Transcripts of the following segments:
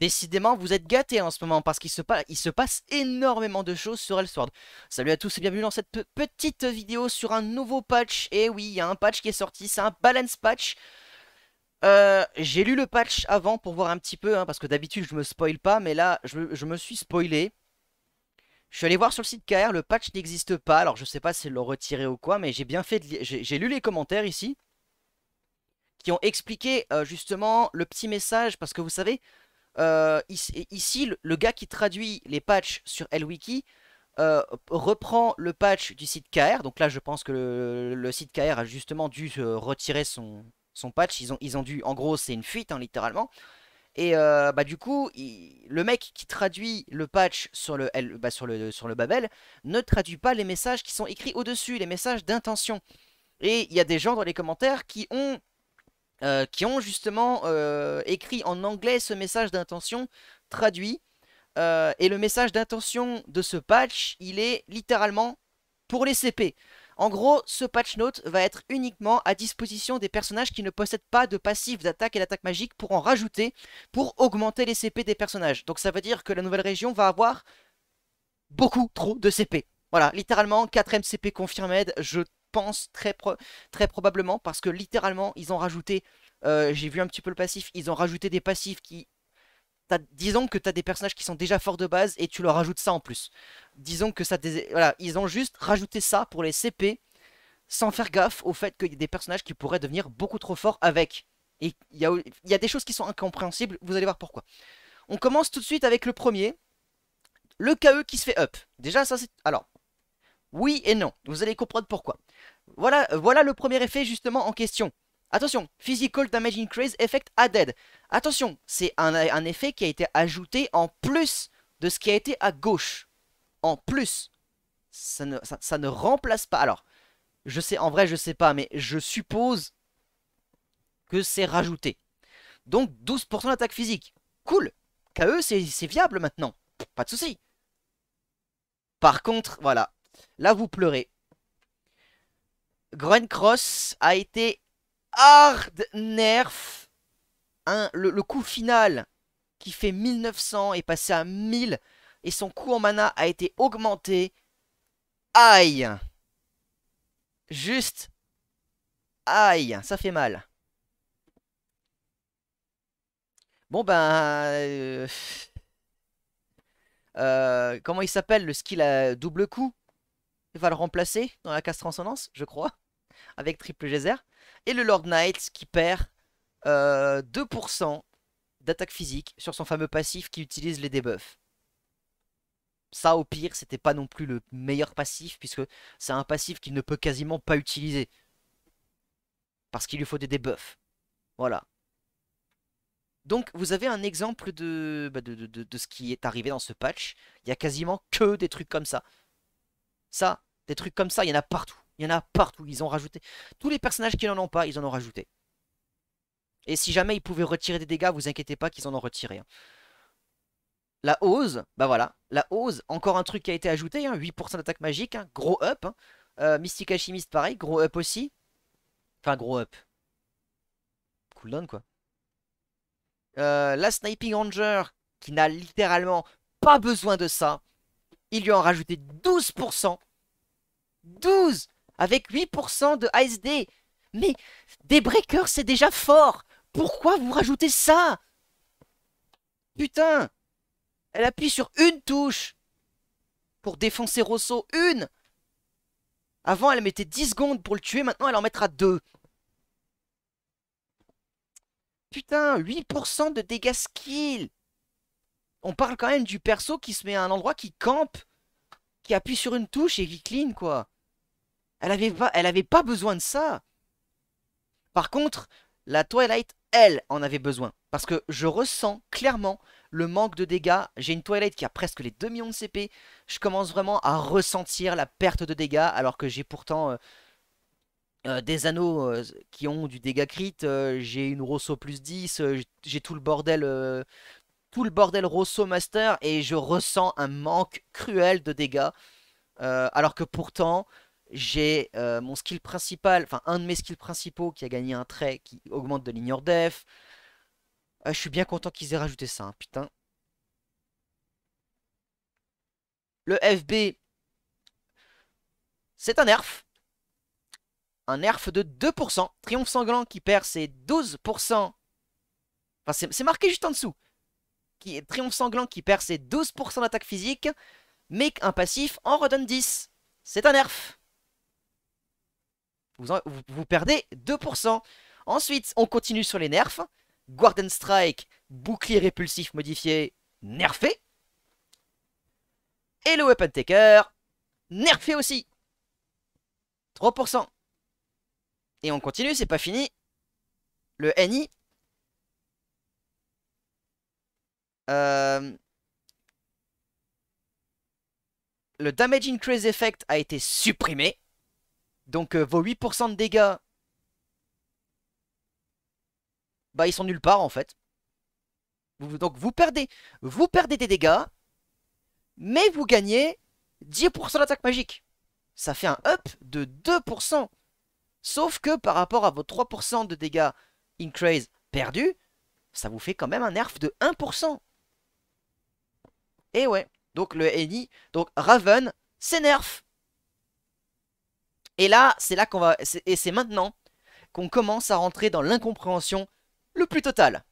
Décidément, vous êtes gâtés en ce moment parce qu'il se, se passe énormément de choses sur Elsword. Salut à tous et bienvenue dans cette petite vidéo sur un nouveau patch. Et eh oui, il y a un patch qui est sorti, c'est un balance patch. Euh, j'ai lu le patch avant pour voir un petit peu, hein, parce que d'habitude je me spoil pas, mais là je, me suis spoilé. Je suis allé voir sur le site KR, le patch n'existe pas, alors je sais pas si l'ont retiré ou quoi, mais j'ai bien fait, j'ai lu les commentaires ici, qui ont expliqué euh, justement le petit message, parce que vous savez, euh, ici, le gars qui traduit les patchs sur LWiki euh, reprend le patch du site KR. Donc là, je pense que le, site KR a justement dû retirer son, son patch. Ils ont, ils ont dû, en gros, c'est une fuite, hein, littéralement. Et euh, bah, du coup, le mec qui traduit le patch sur le, bah, sur, le, sur le Babel ne traduit pas les messages qui sont écrits au-dessus, les messages d'intention. Et il y a des gens dans les commentaires qui ont euh, qui ont justement euh, écrit en anglais ce message d'intention traduit. Euh, et le message d'intention de ce patch, il est littéralement pour les CP. En gros, ce patch note va être uniquement à disposition des personnages qui ne possèdent pas de passif d'attaque et d'attaque magique pour en rajouter, pour augmenter les CP des personnages. Donc ça veut dire que la nouvelle région va avoir beaucoup trop de CP. Voilà, littéralement 4 MCP confirmed, je pense très, très probablement, parce que littéralement, ils ont rajouté, euh, j'ai vu un petit peu le passif, ils ont rajouté des passifs qui... Disons que tu as des personnages qui sont déjà forts de base et tu leur rajoutes ça en plus. Disons que ça... Voilà, ils ont juste rajouté ça pour les CP, sans faire gaffe au fait qu'il y a des personnages qui pourraient devenir beaucoup trop forts avec. Et il y a, y a des choses qui sont incompréhensibles, vous allez voir pourquoi. On commence tout de suite avec le premier, le KE qui se fait up. Déjà, ça c'est... Alors, oui et non, vous allez comprendre pourquoi. Euh, voilà, le premier effet justement en question. Attention, Physical Damage Increase Effect Added. Attention, c'est un, effet qui a été ajouté en plus de ce qui a été à gauche. En plus. Ça ne, remplace pas. Alors, je sais, en vrai, je sais pas, mais je suppose que c'est rajouté. Donc 12% d'attaque physique. Cool. KE, c'est viable maintenant. Pas de souci. Par contre, voilà. Là, vous pleurez. Cross a été hard nerf. Hein, le, coup final qui fait 1900 est passé à 1000 et son coût en mana a été augmenté. Aïe Juste Aïe Ça fait mal. Bon ben... Euh, euh, comment il s'appelle le skill à double coup il va le remplacer dans la casse transcendance, je crois, avec Triple Geyser. Et le Lord Knight qui perd 2% euh, d'attaque physique sur son fameux passif qui utilise les debuffs. Ça au pire, c'était pas non plus le meilleur passif puisque c'est un passif qu'il ne peut quasiment pas utiliser. Parce qu'il lui faut des debuffs. Voilà. Donc vous avez un exemple de, bah, de, de, ce qui est arrivé dans ce patch. Il y a quasiment que des trucs comme ça ça, des trucs comme ça, il y en a partout. Il y en a partout. Ils ont rajouté. Tous les personnages qui n'en ont pas, ils en ont rajouté. Et si jamais ils pouvaient retirer des dégâts, vous inquiétez pas qu'ils en ont retiré. La hausse, bah voilà, la hausse, encore un truc qui a été ajouté, 8% hein, d'attaque magique, hein, gros up. Hein. Euh, Mystique Alchimiste, pareil, gros up aussi. Enfin, gros up. Cooldown, quoi. Euh, la Sniping Ranger, qui n'a littéralement pas besoin de ça. Il lui en rajouté 12%. 12 Avec 8% de ASD Mais des breakers, c'est déjà fort Pourquoi vous rajoutez ça Putain Elle appuie sur une touche pour défoncer Rosso. Une Avant, elle mettait 10 secondes pour le tuer, maintenant elle en mettra 2. Putain, 8% de dégâts skill on parle quand même du perso qui se met à un endroit qui campe, qui appuie sur une touche et qui clean, quoi. Elle avait pas, elle avait pas besoin de ça. Par contre, la Twilight, elle, en avait besoin. Parce que je ressens clairement le manque de dégâts. J'ai une Twilight qui a presque les 2 millions de CP. Je commence vraiment à ressentir la perte de dégâts alors que j'ai pourtant... Euh, euh, des anneaux euh, qui ont du dégâts crit, j'ai une Rosso plus 10, j'ai tout le bordel tout le bordel Rosso Master et je ressens un manque cruel de dégâts. Euh, alors que pourtant, j'ai euh, mon skill principal, enfin un de mes skills principaux qui a gagné un trait qui augmente de l'ignore def. Euh, je suis bien content qu'ils aient rajouté ça, hein, putain. Le FB, c'est un nerf. Un nerf de 2%. Triomphe sanglant qui perd ses 12%. Enfin, c'est marqué juste en dessous qui est Triomphe Sanglant qui perd ses 12% d'attaque physique, mais un passif en redonne 10. C'est un nerf. Vous, perdez 2%. Ensuite, on continue sur les nerfs. Guardian Strike, bouclier répulsif modifié, nerfé. Et le Weapon Taker, nerfé aussi. 3%. Et on continue, c'est pas fini. Le NI, Euh, le Damage Increase Effect a été supprimé. Donc euh, vos 8% de dégâts, bah ils sont nulle part en fait. Donc vous perdez, vous perdez des dégâts, mais vous gagnez 10% d'attaque magique. Ça fait un up de 2%. Sauf que par rapport à vos 3% de dégâts increase perdus, ça vous fait quand même un nerf de 1%. Et ouais, donc le Eni, donc Raven s'énerve. Et là, c'est là qu'on va, et c'est maintenant qu'on commence à rentrer dans l'incompréhension le plus total.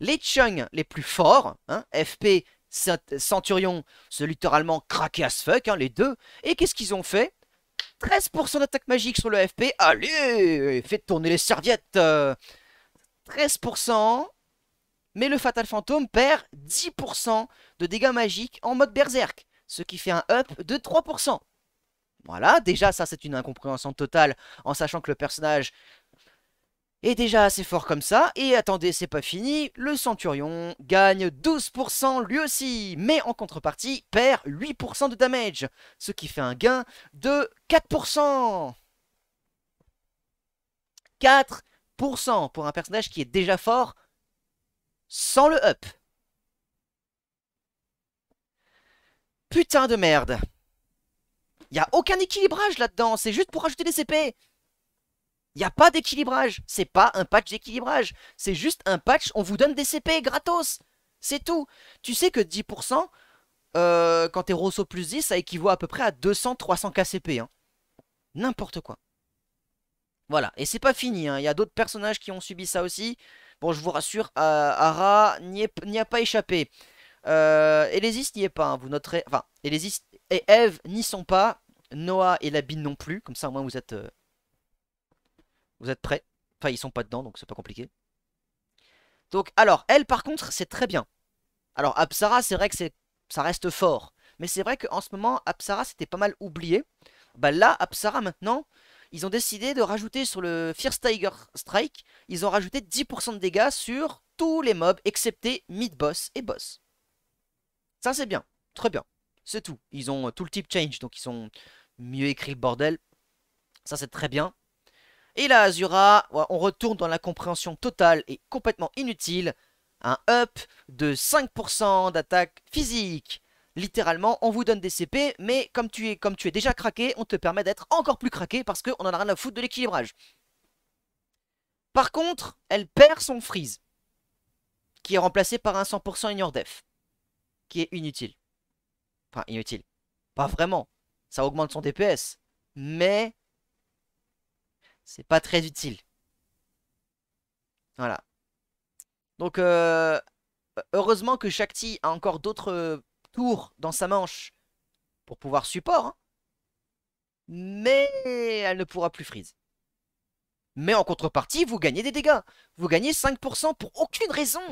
Les Chung les plus forts, hein, FP Centurion, se littéralement craqué as fuck, hein, les deux. Et qu'est-ce qu'ils ont fait 13% d'attaque magique sur le FP. Allez, faites tourner les serviettes. 13%. Euh, mais le Fatal Fantôme perd 10% de dégâts magiques en mode Berserk, ce qui fait un up de 3%. Voilà, déjà ça c'est une incompréhension totale en sachant que le personnage est déjà assez fort comme ça. Et attendez, c'est pas fini, le Centurion gagne 12% lui aussi, mais en contrepartie perd 8% de damage, ce qui fait un gain de 4%. 4% pour un personnage qui est déjà fort sans le up. Putain de merde. Il a aucun équilibrage là-dedans, c'est juste pour ajouter des CP. Il a pas d'équilibrage, c'est pas un patch d'équilibrage, c'est juste un patch, on vous donne des CP gratos. C'est tout. Tu sais que 10%, euh, quand t'es Rosso plus 10, ça équivaut à peu près à 200-300 CP. Hein. N'importe quoi. Voilà, et c'est pas fini, il hein, y a d'autres personnages qui ont subi ça aussi. Bon, je vous rassure, euh, Ara n'y a pas échappé. Euh, Elésis n'y est pas, hein, vous noterez. Enfin, Elésis et Eve n'y sont pas. Noah et Labine non plus. Comme ça, au moins, vous êtes. Euh, vous êtes prêts. Enfin, ils sont pas dedans, donc c'est pas compliqué. Donc, alors, elle, par contre, c'est très bien. Alors, Absara, c'est vrai que ça reste fort. Mais c'est vrai qu'en ce moment, Apsara, c'était pas mal oublié. Bah là, Absara, maintenant, ils ont décidé de rajouter sur le Fierce Tiger Strike, ils ont rajouté 10% de dégâts sur tous les mobs, excepté mid-boss et boss. Ça, c'est bien. Très bien. C'est tout. Ils ont euh, tout le type change, donc ils sont mieux écrits, bordel. Ça, c'est très bien. Et là, Azura, on retourne dans la compréhension totale et complètement inutile. Un up de 5% d'attaque physique, littéralement, on vous donne des CP, mais comme tu es, comme tu es déjà craqué, on te permet d'être encore plus craqué parce qu'on en a rien à foutre de l'équilibrage. Par contre, elle perd son freeze, qui est remplacé par un 100% ignore def, qui est inutile. Enfin, inutile. Pas vraiment. Ça augmente son DPS, mais c'est pas très utile. Voilà. Donc, euh, heureusement que Shakti a encore d'autres tour dans sa manche pour pouvoir support. Hein. Mais elle ne pourra plus freeze. Mais en contrepartie, vous gagnez des dégâts. Vous gagnez 5% pour aucune raison.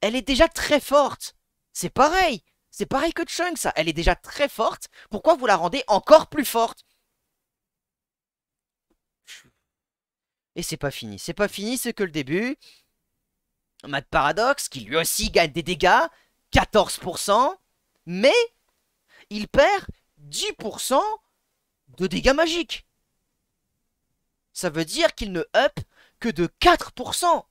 Elle est déjà très forte. C'est pareil. C'est pareil que Chung, ça. Elle est déjà très forte. Pourquoi vous la rendez encore plus forte Et c'est pas fini. C'est pas fini, c'est que le début. Mad Paradox, qui lui aussi gagne des dégâts, 14%, mais il perd 10% de dégâts magiques. Ça veut dire qu'il ne up que de 4%.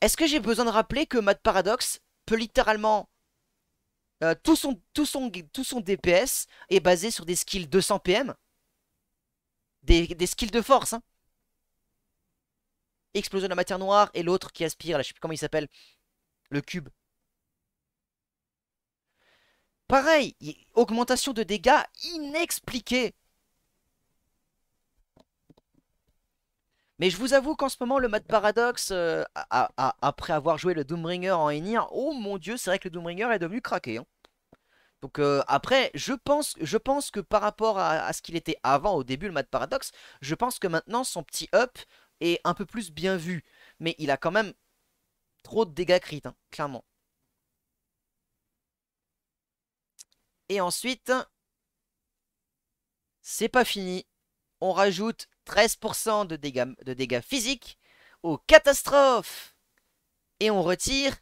Est-ce que j'ai besoin de rappeler que Mad Paradox peut littéralement... Euh, tout, son, tout, son, tout son DPS est basé sur des skills 200 PM Des, des skills de force, hein explosion de la matière noire et l'autre qui aspire, là, je sais plus comment il s'appelle, le cube. Pareil, augmentation de dégâts inexpliquée. Mais je vous avoue qu'en ce moment, le Mad Paradox, euh, après avoir joué le Doombringer en Enir, oh mon dieu, c'est vrai que le Doombringer est devenu craqué. Hein. Donc euh, après, je pense, je pense que par rapport à, ce qu'il était avant, au début, le Mad Paradox, je pense que maintenant, son petit up, est un peu plus bien vu. Mais il a quand même trop de dégâts crit, hein, clairement. Et ensuite, c'est pas fini. On rajoute 13% de dégâts, de dégâts physiques aux catastrophes. Et on retire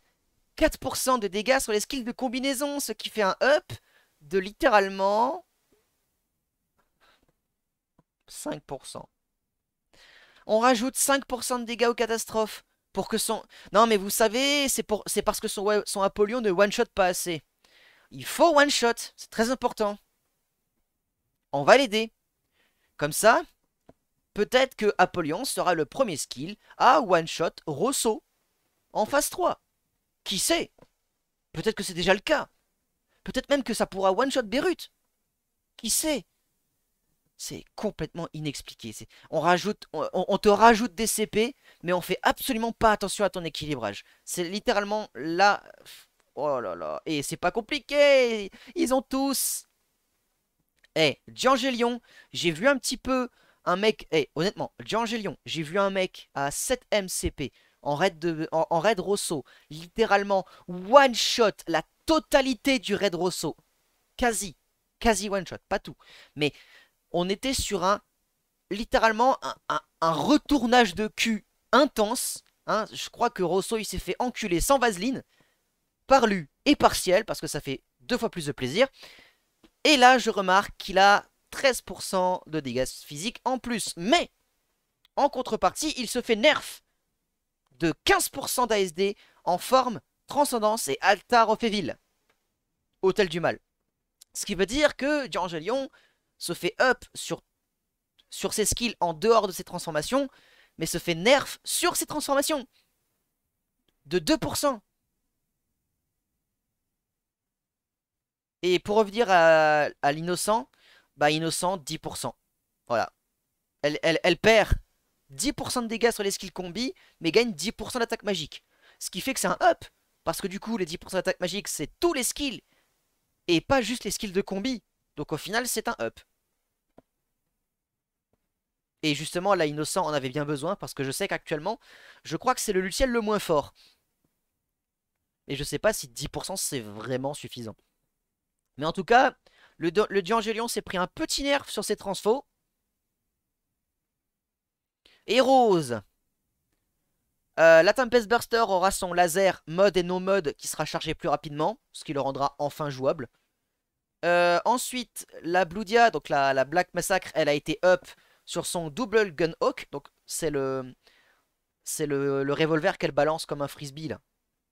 4% de dégâts sur les skills de combinaison, ce qui fait un up de littéralement 5% on rajoute 5% de dégâts aux catastrophes. Pour que son... Non mais vous savez, c'est pour... parce que son, son Apollyon ne one-shot pas assez. Il faut one-shot, c'est très important. On va l'aider. Comme ça, peut-être que Apollyon sera le premier skill à one-shot Rosso en phase 3. Qui sait Peut-être que c'est déjà le cas. Peut-être même que ça pourra one-shot Berut. Qui sait c'est complètement inexpliqué. On, rajoute, on, te rajoute des CP, mais on fait absolument pas attention à ton équilibrage. C'est littéralement là. Oh là là. Et c'est pas compliqué. Ils ont tous. Eh, hey, gélion j'ai vu un petit peu un mec. Eh, hey, honnêtement, gélion j'ai vu un mec à 7 MCP en raid, de, en, en raid Rosso. Littéralement, one shot la totalité du raid Rosso. Quasi. Quasi one shot, pas tout. Mais on était sur un littéralement un, retournage de cul intense. Hein. Je crois que Rosso il s'est fait enculer sans vaseline par Lu et partiel parce que ça fait deux fois plus de plaisir. Et là, je remarque qu'il a 13% de dégâts physiques en plus. Mais en contrepartie, il se fait nerf de 15% d'ASD en forme Transcendance et Altar of Evil. Hôtel du Mal. Ce qui veut dire que Lyon se fait up sur, sur ses skills en dehors de ses transformations, mais se fait nerf sur ses transformations. De 2%. Et pour revenir à, l'innocent, bah innocent 10%. Voilà. Elle, elle, elle perd 10% de dégâts sur les skills combi, mais gagne 10% d'attaque magique. Ce qui fait que c'est un up, parce que du coup les 10% d'attaque magique c'est tous les skills, et pas juste les skills de combi. Donc au final, c'est un up. Et justement, là, Innocent en avait bien besoin parce que je sais qu'actuellement, je crois que c'est le Luciel le moins fort. Et je sais pas si 10% c'est vraiment suffisant. Mais en tout cas, le, le s'est pris un petit nerf sur ses transfos. Et Rose euh, la Tempest Burster aura son laser mode et non mode qui sera chargé plus rapidement, ce qui le rendra enfin jouable. Euh, ensuite, la Bloudia, donc la, Black Massacre, elle a été up sur son double Gunhawk. Donc c'est le c'est le, le, revolver qu'elle balance comme un frisbee là,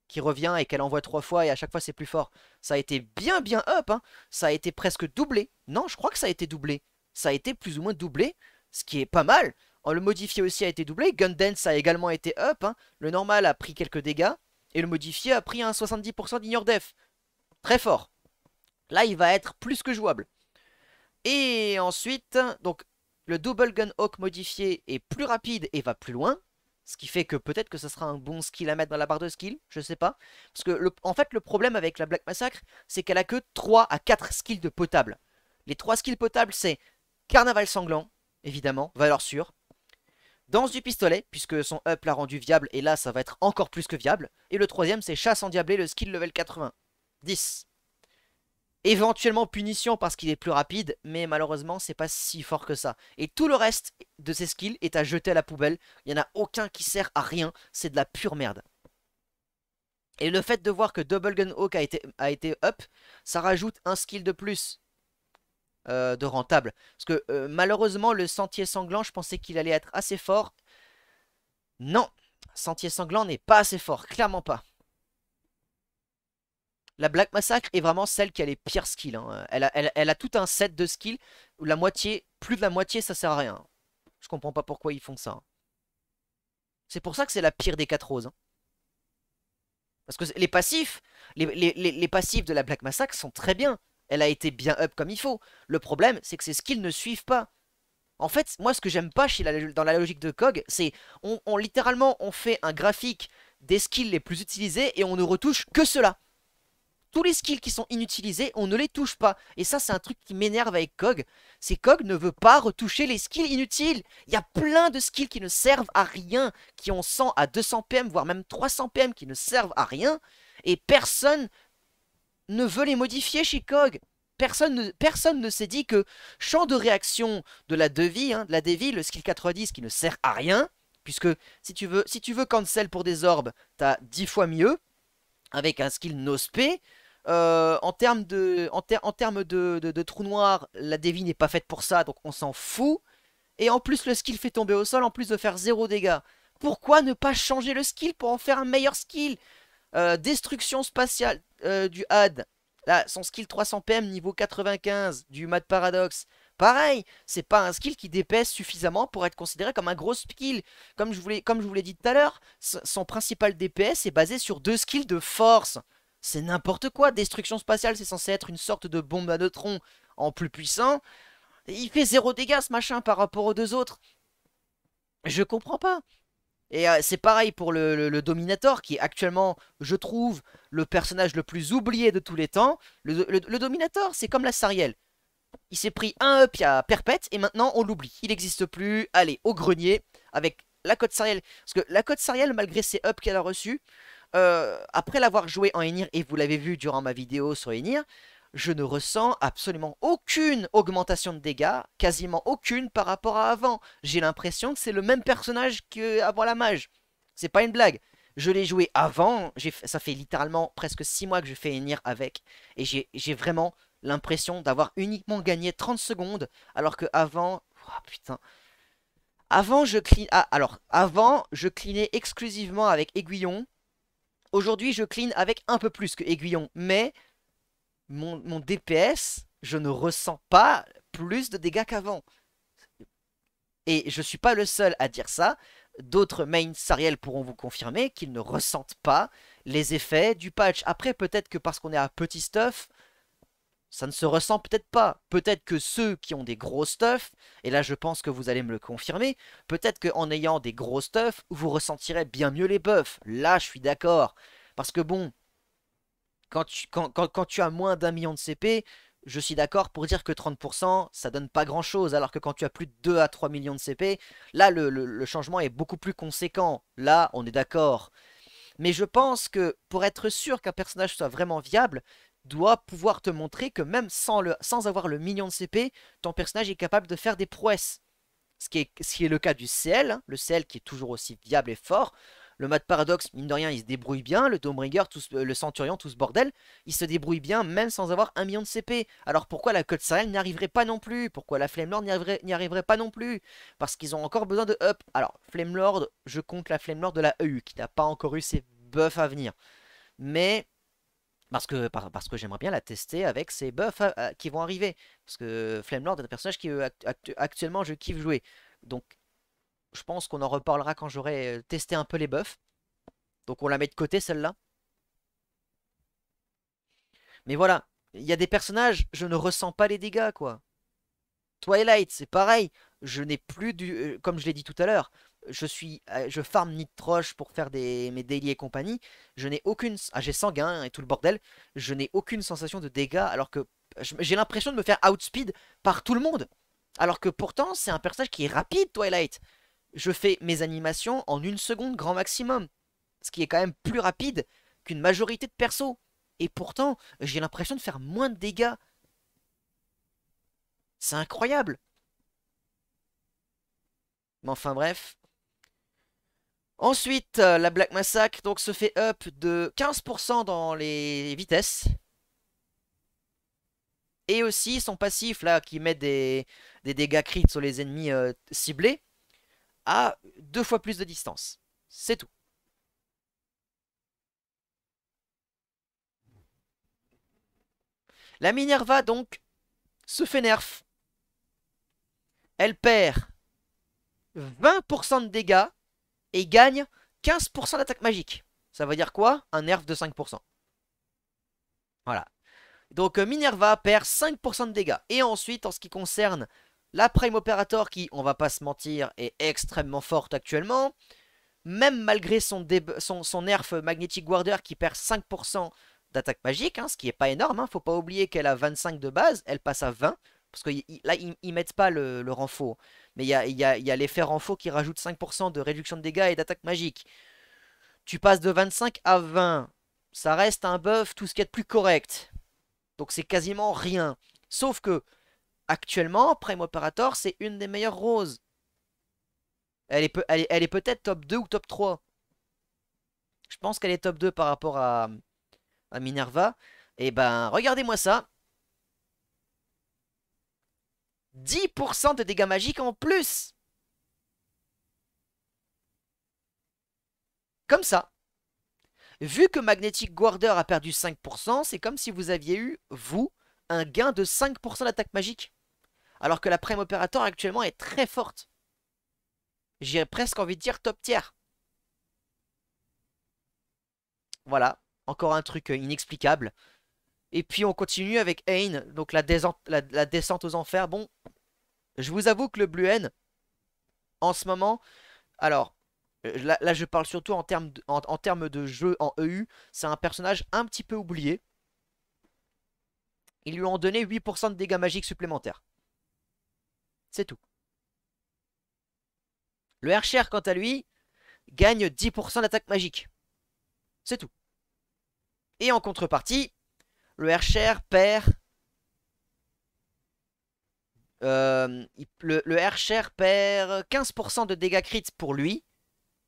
qui revient et qu'elle envoie trois fois et à chaque fois c'est plus fort. Ça a été bien bien up, hein. ça a été presque doublé. Non, je crois que ça a été doublé. Ça a été plus ou moins doublé, ce qui est pas mal. le modifié aussi a été doublé. gun dance a également été up. Hein. Le normal a pris quelques dégâts et le modifié a pris un 70% d'ignore def. Très fort. Là, il va être plus que jouable. Et ensuite, donc le Double Gun Hawk modifié est plus rapide et va plus loin. Ce qui fait que peut-être que ce sera un bon skill à mettre dans la barre de skill, je sais pas. Parce que, le, en fait, le problème avec la Black Massacre, c'est qu'elle a que 3 à 4 skills de potable. Les 3 skills potables, c'est Carnaval Sanglant, évidemment, valeur sûre. Danse du pistolet, puisque son up l'a rendu viable, et là, ça va être encore plus que viable. Et le troisième, c'est Chasse en endiablée, le skill level 80. 10 éventuellement punition parce qu'il est plus rapide, mais malheureusement c'est pas si fort que ça. Et tout le reste de ses skills est à jeter à la poubelle, il n'y en a aucun qui sert à rien, c'est de la pure merde. Et le fait de voir que Double Gun Hawk a été, up, ça rajoute un skill de plus euh, de rentable. Parce que euh, malheureusement le Sentier Sanglant, je pensais qu'il allait être assez fort. Non, Sentier Sanglant n'est pas assez fort, clairement pas. La Black Massacre est vraiment celle qui a les pires skills. Hein. Elle, a, tout un set de skills où la moitié, plus de la moitié, ça sert à rien. Je comprends pas pourquoi ils font ça. Hein. C'est pour ça que c'est la pire des quatre roses. Hein. Parce que les passifs, les, passifs de la Black Massacre sont très bien. Elle a été bien up comme il faut. Le problème, c'est que ses skills ne suivent pas. En fait, moi, ce que j'aime pas dans la logique de Cog, c'est on, littéralement on fait un graphique des skills les plus utilisés et on ne retouche que cela tous les skills qui sont inutilisés, on ne les touche pas. Et ça, c'est un truc qui m'énerve avec Kog. C'est Kog ne veut pas retoucher les skills inutiles. Il y a plein de skills qui ne servent à rien, qui ont 100 à 200 PM, voire même 300 PM, qui ne servent à rien. Et personne ne veut les modifier chez Kog. Personne ne, s'est dit que champ de réaction de la devis, hein, de la le skill 90 qui ne sert à rien, puisque si tu veux, si tu veux cancel pour des orbes, t'as 10 fois mieux, avec un skill nospé, euh, en termes de, en, trou noir, la Devi n'est pas faite pour ça, donc on s'en fout. Et en plus, le skill fait tomber au sol, en plus de faire zéro dégâts. Pourquoi ne pas changer le skill pour en faire un meilleur skill euh, Destruction spatiale euh, du had. son skill 300 PM niveau 95 du Mad Paradox. Pareil, c'est pas un skill qui DPS suffisamment pour être considéré comme un gros skill. Comme je vous l'ai dit tout à l'heure, son principal DPS est basé sur deux skills de force. C'est n'importe quoi. Destruction spatiale, c'est censé être une sorte de bombe à neutrons en plus puissant. Il fait zéro dégâts ce machin par rapport aux deux autres. Je comprends pas. Et euh, c'est pareil pour le, Dominator, qui est actuellement, je trouve, le personnage le plus oublié de tous les temps. Le, Dominator, c'est comme la Sariel. Il s'est pris un up à perpète, et maintenant on l'oublie. Il n'existe plus. Allez, au grenier, avec la Côte Sariel. Parce que la Côte Sariel, malgré ses ups qu'elle a reçus, euh, après l'avoir joué en Enir, et vous l'avez vu durant ma vidéo sur Enir, je ne ressens absolument aucune augmentation de dégâts, quasiment aucune par rapport à avant. J'ai l'impression que c'est le même personnage qu'avant la mage. C'est pas une blague. Je l'ai joué avant, ça fait littéralement presque 6 mois que je fais Enir avec, et j'ai vraiment l'impression d'avoir uniquement gagné 30 secondes, alors que avant... putain... Avant je, clinais ah, avant, je clinais exclusivement avec aiguillon, Aujourd'hui, je clean avec un peu plus que Aiguillon, mais mon, DPS, je ne ressens pas plus de dégâts qu'avant. Et je ne suis pas le seul à dire ça. D'autres mains Sariel pourront vous confirmer qu'ils ne ressentent pas les effets du patch. Après, peut-être que parce qu'on est à petit stuff, ça ne se ressent peut-être pas. Peut-être que ceux qui ont des gros stuff, et là je pense que vous allez me le confirmer, peut-être qu'en ayant des gros stuff, vous ressentirez bien mieux les buffs. Là je suis d'accord. Parce que bon, quand tu, as moins d'un million de CP, je suis d'accord pour dire que 30% ça donne pas grand chose alors que quand tu as plus de 2 à 3 millions de CP là le changement est beaucoup plus conséquent là on est d'accord mais je pense que pour être sûr qu'un personnage soit vraiment viable doit pouvoir te montrer que même sans, le, sans avoir le million de CP, ton personnage est capable de faire des prouesses. Ce qui est, est le cas du CL, hein, le CL qui est toujours aussi viable et fort. Le mode Paradox, mine de rien, il se débrouille bien. Le Dombringer, tout euh, le Centurion, tout ce bordel, il se débrouille bien même sans avoir un million de CP. Alors pourquoi la Code Sahel n'y arriverait pas non plus Pourquoi la Lord n'y arriverait, pas non plus Parce qu'ils ont encore besoin de up. Alors, Lord, je compte la Lord de la EU qui n'a pas encore eu ses buffs à venir. Mais parce que, parce que j'aimerais bien la tester avec ces buffs euh, euh, qui vont arriver. Parce que Flame Lord est un personnage qui euh, actuellement je kiffe jouer. Donc je pense qu'on en reparlera quand j'aurai testé un peu les buffs. Donc on la met de côté celle-là. Mais voilà, il y a des personnages, je ne ressens pas les dégâts quoi. Twilight, c'est pareil, je n'ai plus du... Comme je l'ai dit tout à l'heure, je suis, euh, je farm Nitroche pour faire mes daily et compagnie, je n'ai aucune, ah, j'ai sanguin et tout le bordel, je n'ai aucune sensation de dégâts alors que euh, j'ai l'impression de me faire outspeed par tout le monde. Alors que pourtant, c'est un personnage qui est rapide, Twilight. Je fais mes animations en une seconde grand maximum, ce qui est quand même plus rapide qu'une majorité de persos. Et pourtant, j'ai l'impression de faire moins de dégâts. C'est incroyable. Mais enfin bref, Ensuite, euh, la Black Massacre donc, se fait up de 15% dans les vitesses. Et aussi son passif là qui met des, dégâts critiques sur les ennemis euh, ciblés à deux fois plus de distance. C'est tout. La Minerva donc se fait nerf. Elle perd 20% de dégâts et gagne 15% d'attaque magique. Ça veut dire quoi Un nerf de 5%. Voilà. Donc euh, Minerva perd 5% de dégâts. Et ensuite, en ce qui concerne la Prime Operator, qui, on va pas se mentir, est extrêmement forte actuellement, même malgré son, nerf Magnetic Warder qui perd 5% d'attaque magique, hein, ce qui est pas énorme, hein. faut pas oublier qu'elle a 25 de base, elle passe à 20, parce que là, ils, mettent pas le, renfo, Mais il y a, l'effet renfort qui rajoute 5% de réduction de dégâts et d'attaque magique. Tu passes de 25 à 20. Ça reste un buff, tout ce qui est de plus correct. Donc c'est quasiment rien. Sauf que, actuellement, Prime Operator, c'est une des meilleures roses. Elle est, elle est peut-être top 2 ou top 3. Je pense qu'elle est top 2 par rapport à, à Minerva. Et eh ben, regardez-moi ça. 10% de dégâts magiques en plus. Comme ça. Vu que Magnetic Guarder a perdu 5%, c'est comme si vous aviez eu, vous, un gain de 5% d'attaque magique. Alors que la Prime Operator actuellement est très forte. J'ai presque envie de dire top tiers. Voilà, encore un truc euh, inexplicable. Et puis on continue avec Ain, donc la, descente aux enfers. Bon, je vous avoue que le Blue Bluen, en ce moment, alors euh, là, je parle surtout en termes de, jeu en EU, c'est un personnage un petit peu oublié. Ils lui ont donné 8% de dégâts magiques supplémentaires. C'est tout. Le HR quant à lui, gagne 10% d'attaque magique. C'est tout. Et en contrepartie, le Herscher perd... Euh, le, 15% de dégâts critiques pour lui,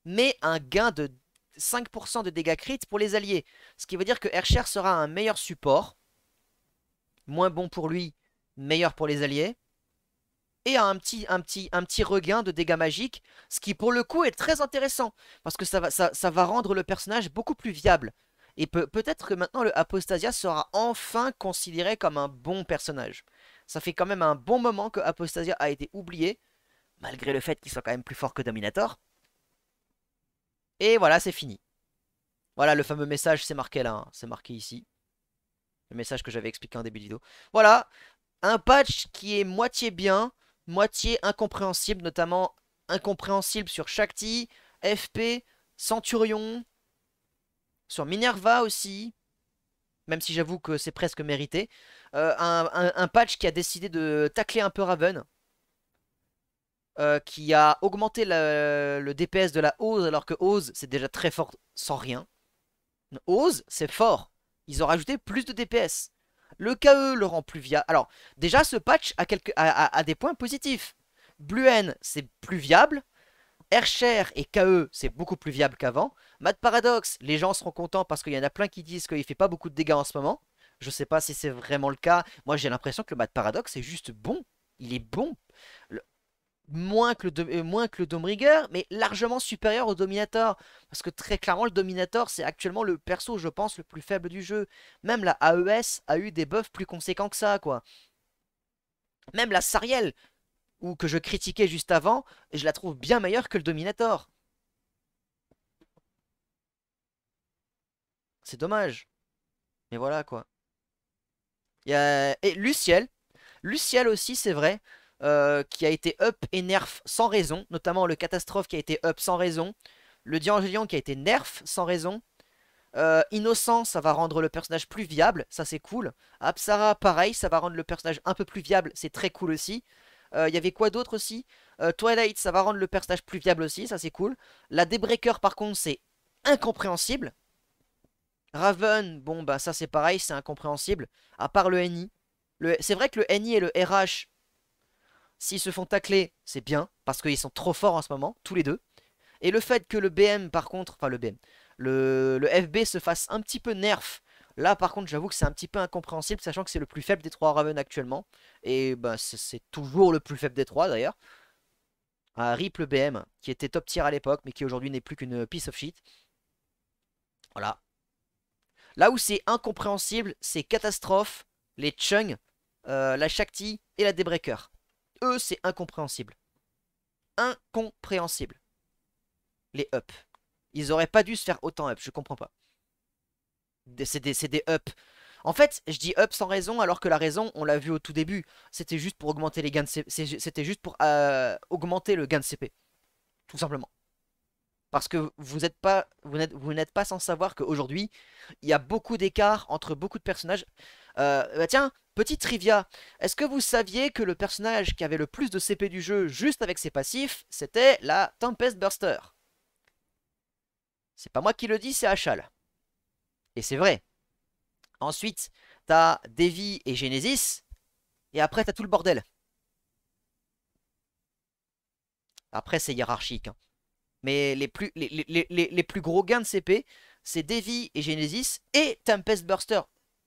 mais un gain de 5% de dégâts critiques pour les alliés. Ce qui veut dire que Herscher sera un meilleur support, moins bon pour lui, meilleur pour les alliés, et un petit, un petit, un petit regain de dégâts magiques, ce qui pour le coup est très intéressant, parce que ça va, ça va rendre le personnage beaucoup plus viable. Et peut-être que maintenant le Apostasia sera enfin considéré comme un bon personnage. Ça fait quand même un bon moment que Apostasia a été oublié, malgré le fait qu'il soit quand même plus fort que Dominator. Et voilà, c'est fini. Voilà, le fameux message, c'est marqué là, hein. c'est marqué ici. Le message que j'avais expliqué en début de vidéo. Voilà, un patch qui est moitié bien, moitié incompréhensible, notamment incompréhensible sur Shakti, FP, Centurion, sur Minerva aussi, même si j'avoue que c'est presque mérité, euh, un, patch qui a décidé de tacler un peu Raven, euh, qui a augmenté le DPS de la Oz, alors que Oz c'est déjà très fort sans rien. Oz c'est fort, ils ont rajouté plus de DPS. Le KE le rend plus viable. Alors déjà ce patch a, quelques, a des points positifs. Bluen c'est plus viable, Airshare et KE, c'est beaucoup plus viable qu'avant. Mad Paradox, les gens seront contents parce qu'il y en a plein qui disent qu'il fait pas beaucoup de dégâts en ce moment. Je ne sais pas si c'est vraiment le cas. Moi, j'ai l'impression que le Mad Paradox est juste bon. Il est bon. Moins que, le moins que le euh, mais largement supérieur au Dominator. Parce que très clairement, le Dominator, c'est actuellement le perso, je pense, le plus faible du jeu. Même la AES a eu des buffs plus conséquents que ça, quoi. Même la Sariel, ou que je critiquais juste avant, et je la trouve bien meilleure que le Dominator. C'est dommage. Mais voilà quoi. Et Luciel. Luciel aussi, c'est vrai. Euh, qui a été up et nerf sans raison. Notamment le Catastrophe qui a été up sans raison. Le diangelion qui a été nerf sans raison. Euh, innocent, ça va rendre le personnage plus viable, ça c'est cool. Apsara, pareil, ça va rendre le personnage un peu plus viable, c'est très cool aussi. Euh, il y avait quoi d'autre aussi euh, Twilight, ça va rendre le personnage plus viable aussi, ça c'est cool. La Daybreaker, par contre, c'est incompréhensible. Raven, bon bah ça c'est pareil, c'est incompréhensible. À part le NI. Le... C'est vrai que le NI et le RH, s'ils se font tacler, c'est bien. Parce qu'ils sont trop forts en ce moment, tous les deux. Et le fait que le BM par contre, enfin le BM, le, le FB se fasse un petit peu nerf Là, par contre, j'avoue que c'est un petit peu incompréhensible, sachant que c'est le plus faible des trois Raven actuellement. Et ben c'est toujours le plus faible des trois d'ailleurs. Un Rip le BM, qui était top tier à l'époque, mais qui aujourd'hui n'est plus qu'une piece of shit. Voilà. Là où c'est incompréhensible, c'est Catastrophe, les Chung, euh, la Shakti et la Debreaker. Eux, c'est incompréhensible. Incompréhensible. Les up. Ils auraient pas dû se faire autant up, je comprends pas c'est des, des up. En fait, je dis up sans raison, alors que la raison, on l'a vu au tout début, c'était juste pour augmenter les gains C'était juste pour euh, augmenter le gain de CP. Tout simplement. Parce que vous n'êtes pas, vous n'êtes, pas sans savoir qu'aujourd'hui, il y a beaucoup d'écart entre beaucoup de personnages. Euh, bah tiens, petite trivia. Est-ce que vous saviez que le personnage qui avait le plus de CP du jeu juste avec ses passifs, c'était la Tempest Burster C'est pas moi qui le dis, c'est Achal. Et c'est vrai. Ensuite, t'as Devi et Genesis. Et après, t'as tout le bordel. Après, c'est hiérarchique. Hein. Mais les plus, les, plus gros gains de CP, c'est Devi et Genesis et Tempest Burster,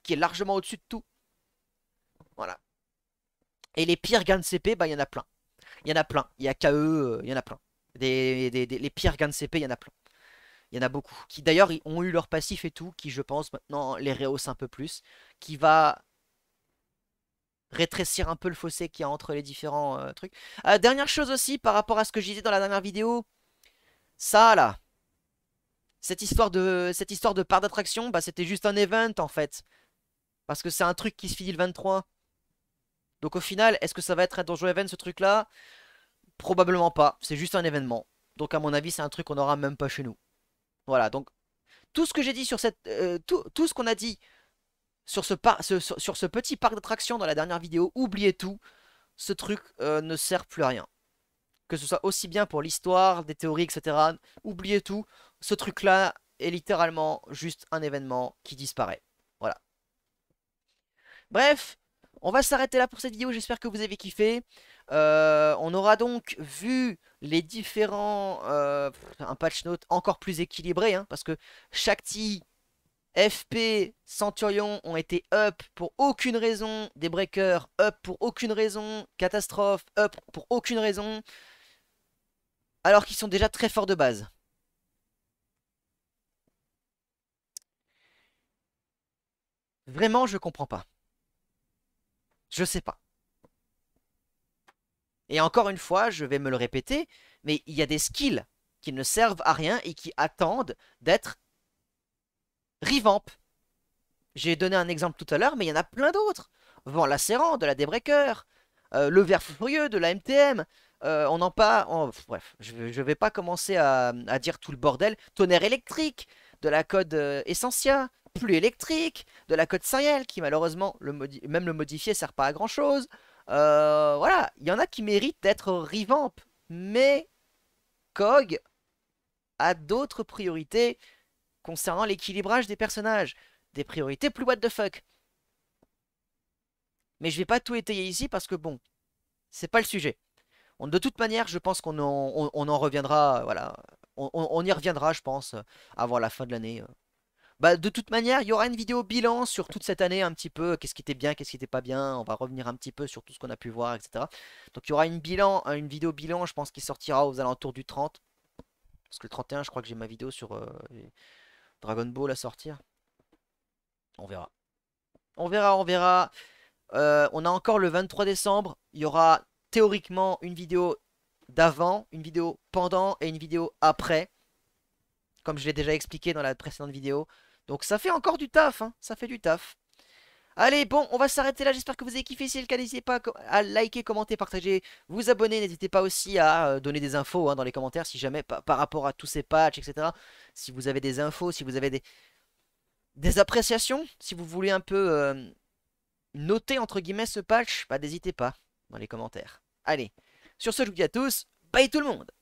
qui est largement au-dessus de tout. Voilà. Et les pires gains de CP, bah il y en a plein. Il y en a plein. Il y a KE, euh, il y en a plein. des, les pires gains de CP, il y en a plein. Il y en a beaucoup. Qui d'ailleurs ont eu leur passif et tout, qui je pense maintenant les rehausse un peu plus. Qui va rétrécir un peu le fossé qu'il y a entre les différents euh, trucs. Euh, dernière chose aussi, par rapport à ce que je disais dans la dernière vidéo, ça là, cette histoire de, cette histoire de part d'attraction, bah, c'était juste un event en fait. Parce que c'est un truc qui se finit le 23. Donc au final, est-ce que ça va être un donjon event ce truc là Probablement pas, c'est juste un événement. Donc à mon avis, c'est un truc qu'on n'aura même pas chez nous. Voilà, donc tout ce que j'ai dit sur cette... Euh, tout, ce qu'on a dit sur ce, sur, ce petit parc d'attractions dans la dernière vidéo, oubliez tout, ce truc euh, ne sert plus à rien. Que ce soit aussi bien pour l'histoire, des théories, etc. Oubliez tout, ce truc-là est littéralement juste un événement qui disparaît. Voilà. Bref, on va s'arrêter là pour cette vidéo, j'espère que vous avez kiffé. Euh, on aura donc vu les différents... Euh, un patch note encore plus équilibré, hein, parce que Shakti, FP, Centurion ont été up pour aucune raison, des breakers up pour aucune raison, Catastrophe up pour aucune raison, alors qu'ils sont déjà très forts de base. Vraiment, je comprends pas. Je sais pas. Et encore une fois, je vais me le répéter, mais il y a des skills qui ne servent à rien et qui attendent d'être revamp. J'ai donné un exemple tout à l'heure, mais il y en a plein d'autres. Vent lacérant, de la débreaker, euh, le verre furieux, de la MTM. Euh, on en pas... bref, je ne vais pas commencer à, dire tout le bordel. Tonnerre électrique, de la code euh, Essentia, plus électrique, de la code Serial, qui malheureusement, même le modifier, sert pas à grand chose. Euh, voilà, il y en a qui méritent d'être revamp, mais Cog a d'autres priorités concernant l'équilibrage des personnages, des priorités plus what the fuck. Mais je vais pas tout étayer ici parce que bon, c'est pas le sujet. de toute manière, je pense qu'on en, reviendra, voilà, on, y reviendra, je pense, avant la fin de l'année. Euh. Bah, de toute manière, il y aura une vidéo bilan sur toute cette année, un petit peu, qu'est-ce qui était bien, qu'est-ce qui était pas bien. On va revenir un petit peu sur tout ce qu'on a pu voir, etc. Donc il y aura une, bilan, euh, une vidéo bilan, je pense, qui sortira aux alentours du 30. Parce que le 31, je crois que j'ai ma vidéo sur euh, Dragon Ball à sortir. On verra. On verra, on verra. Euh, on a encore le 23 décembre. Il y aura théoriquement une vidéo d'avant, une vidéo pendant et une vidéo après. Comme je l'ai déjà expliqué dans la précédente vidéo, donc ça fait encore du taf, hein. ça fait du taf. Allez, bon, on va s'arrêter là. J'espère que vous avez kiffé. Si c'est le cas, n'hésitez pas à liker, commenter, partager, vous abonner. N'hésitez pas aussi à euh, donner des infos hein, dans les commentaires si jamais par, rapport à tous ces patchs, etc. Si vous avez des infos, si vous avez des, des appréciations, si vous voulez un peu euh, noter entre guillemets ce patch, bah, n'hésitez pas dans les commentaires. Allez, sur ce, je vous dis à tous. Bye tout le monde